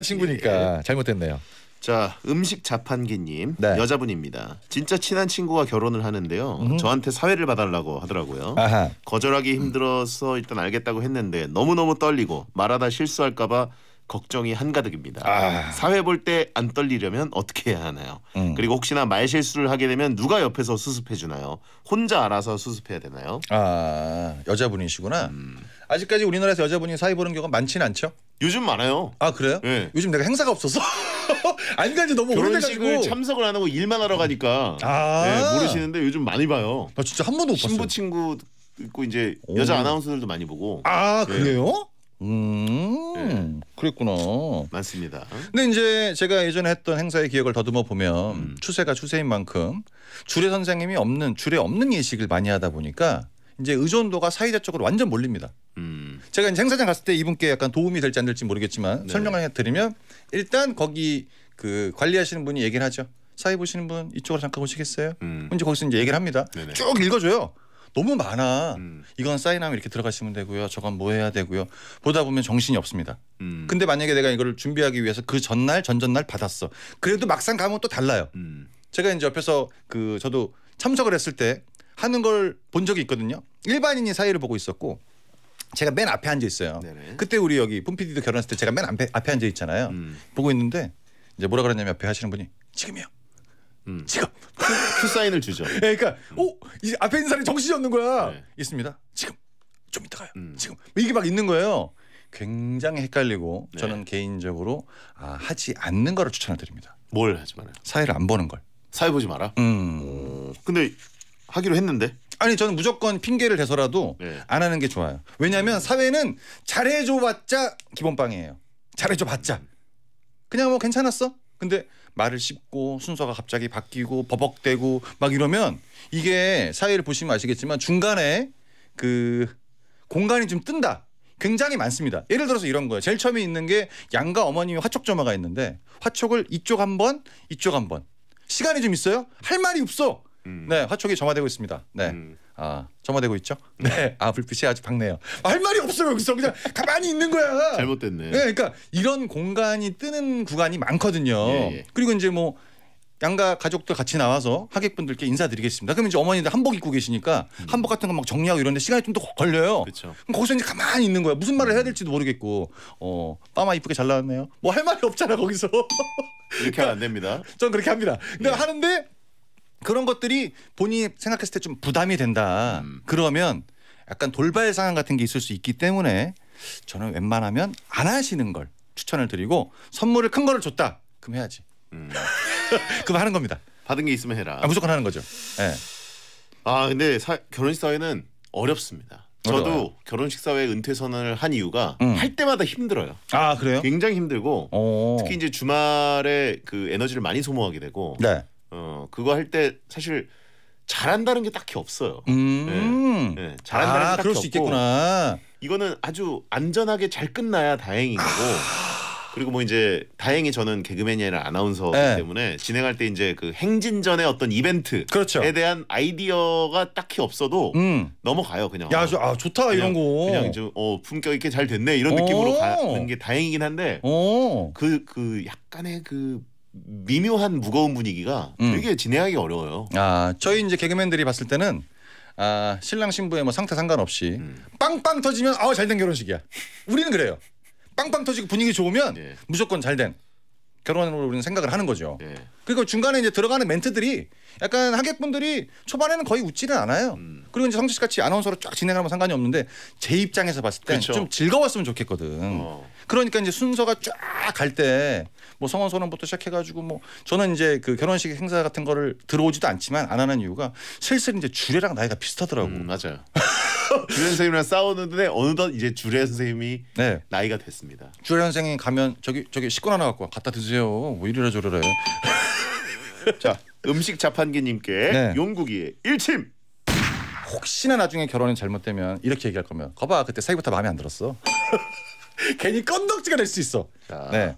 친구니까 예, 예. 잘못됐네요. 자 음식 자판기님 네. 여자분입니다. 진짜 친한 친구가 결혼을 하는데요. 음 저한테 사회를 봐달라고 하더라고요. 아하. 거절하기 힘들어서 일단 알겠다고 했는데 너무 너무 떨리고 말하다 실수할까봐 걱정이 한가득입니다. 아. 사회 볼 때 안 떨리려면 어떻게 해야 하나요? 음. 그리고 혹시나 말 실수를 하게 되면 누가 옆에서 수습해 주나요? 혼자 알아서 수습해야 되나요? 아 여자분이시구나. 음. 아직까지 우리나라에서 여자분이 사회 보는 경우가 많지는 않죠? 요즘 많아요. 아 그래요? 네. 요즘 내가 행사가 없어서 안 간지 너무 오래돼가지고 참석을 안 하고 일만 하러 가니까 아. 네, 모르시는데 요즘 많이 봐요. 나 진짜 한 번도 못 신부 봤어요. 신부 친구 있고 이제 오. 여자 아나운서들도 많이 보고. 아 예. 그래요? 네. 음, 네. 그랬구나. 많습니다. 근데 이제 제가 예전에 했던 행사의 기억을 더듬어 보면 음. 추세가 추세인 만큼 주례 선생님이 없는 주례 없는 예식을 많이 하다 보니까 이제 의존도가 사이다 쪽으로 완전 몰립니다. 음. 제가 이제 행사장 갔을 때 이분께 약간 도움이 될지 안 될지 모르겠지만 네. 설명을 해 드리면 일단 거기 그 관리하시는 분이 얘기를 하죠. 사회 보시는 분 이쪽으로 잠깐 오시겠어요? 음. 이제 거기서 이제 얘기를 합니다. 네네. 쭉 읽어줘요. 너무 많아. 음. 이건 사인하면 이렇게 들어가시면 되고요. 저건 뭐 해야 되고요. 보다 보면 정신이 없습니다. 음. 근데 만약에 내가 이걸 준비하기 위해서 그 전날 전전날 받았어. 그래도 막상 가면 또 달라요. 음. 제가 이제 옆에서 그 저도 참석을 했을 때 하는 걸 본 적이 있거든요. 일반인이 사회를 보고 있었고 제가 맨 앞에 앉아 있어요. 네네. 그때 우리 여기 폼피디도 결혼했을 때 제가 맨 앞에, 앞에 앉아 있잖아요. 음. 보고 있는데 이제 뭐라 그러냐면 옆에 하시는 분이 지금이요. 음. 지금 큐 사인을 주죠. 네, 그러니까 오이 앞에 있는 사람이 정신이 없는 거야. 네. 있습니다. 지금 좀 이따가요. 음. 지금 이게 막 있는 거예요. 굉장히 헷갈리고 네. 저는 개인적으로 아, 하지 않는 거 추천드립니다. 뭘 하지 말아요? 사회를 안 보는 걸. 사회 보지 마라. 음. 오. 근데 하기로 했는데. 아니 저는 무조건 핑계를 대서라도 네. 안 하는 게 좋아요. 왜냐하면 사회는 잘해줘봤자 기본빵이에요. 잘해줘봤자 그냥 뭐 괜찮았어. 근데 말을 씹고 순서가 갑자기 바뀌고 버벅대고 막 이러면 이게 사회를 보시면 아시겠지만 중간에 그 공간이 좀 뜬다. 굉장히 많습니다. 예를 들어서 이런 거예요. 제일 처음에 있는 게양가 어머님이 화촉 점화가 있는데 화촉을 이쪽 한 번, 이쪽 한 번. 시간이 좀 있어요? 할 말이 없어. 음. 네, 화촉이 점화되고 있습니다. 네. 음. 아, 점화되고 있죠? 네. 네. 아, 불빛이 아주 밝네요. 할 말이 없어요. 여기서 그냥 가만히 있는 거야. 잘못됐네. 네, 그러니까 이런 공간이 뜨는 구간이 많거든요. 예, 예. 그리고 이제 뭐 양가 가족들 같이 나와서 하객분들께 인사드리겠습니다. 그럼 이제 어머니들 한복 입고 계시니까 음. 한복 같은 거 막 정리하고 이런데 시간이 좀 더 걸려요. 그쵸. 그럼 거기서 이제 가만히 있는 거야. 무슨 말을 해야 될지도 모르겠고, 어, 빠마 이쁘게 잘 나왔네요. 뭐 할 말이 없잖아 거기서. 이렇게 하면 안 됩니다. 전 그렇게 합니다. 근데 예. 하는데 그런 것들이 본인이 생각했을 때 좀 부담이 된다. 음. 그러면 약간 돌발 상황 같은 게 있을 수 있기 때문에 저는 웬만하면 안 하시는 걸 추천을 드리고 선물을 큰 거를 줬다. 그럼 해야지. 음. 그럼 하는 겁니다. 받은 게 있으면 해라. 아, 무조건 하는 거죠. 예. 아 근데 사, 결혼식 사회는 어렵습니다. 저도 어려워요. 결혼식 사회 은퇴 선언을 한 이유가 음. 할 때마다 힘들어요. 아 그래요? 굉장히 힘들고 오. 특히 이제 주말에 그 에너지를 많이 소모하게 되고 네. 어 그거 할 때 사실 잘한다는 게 딱히 없어요. 음. 네, 네. 잘한다는 아, 게 딱히 없고 이거는 아주 안전하게 잘 끝나야 다행이고 그리고 뭐 이제 다행히 저는 개그맨이 아니라 아나운서 네. 예. 때문에 진행할 때 이제 그 행진전의 어떤 이벤트에 그렇죠. 대한 아이디어가 딱히 없어도 음. 넘어가요 그냥. 야, 저, 아 좋다 그냥, 이런 거. 그냥 좀 어, 품격 있게 잘 됐네 이런 느낌으로 가는 게 다행이긴 한데 그그 그 약간의 그 미묘한 무거운 분위기가 음. 되게 진행하기 어려워요. 아 저희 이제 개그맨들이 봤을 때는 아 신랑 신부의 뭐 상태 상관없이 음. 빵빵 터지면 아 잘 된 결혼식이야. 우리는 그래요. 빵빵 터지고 분위기 좋으면 예. 무조건 잘된 결혼으로 우리는 생각을 하는 거죠. 예. 그리고 중간에 이제 들어가는 멘트들이 약간 하객분들이 초반에는 거의 웃지는 않아요. 음. 그리고 이제 성지 씨 같이 아나운서로 쫙 진행하면 상관이 없는데 제 입장에서 봤을 때 좀 즐거웠으면 좋겠거든. 어. 그러니까 이제 순서가 쫙 갈 때 뭐 성원 선언부터 시작해가지고 뭐 저는 이제 그 결혼식 행사 같은 거를 들어오지도 않지만 안 하는 이유가 슬슬 이제 주례랑 나이가 비슷하더라고. 음, 맞아요. 주례 선생님이랑 싸우는데 어느덧 이제 주례 선생님이 네. 나이가 됐습니다. 주례 선생님 가면 저기 저기 식구 하나 갖고 갖다 드세요. 뭐 이래라 저래라. 자 음식 자판기님께 네. 용국이의 일침. 혹시나 나중에 결혼이 잘못되면 이렇게 얘기할 거면 거봐 그때 사이부터 마음에 안 들었어. 괜히 껀덕지가될 수 있어. 자. 네.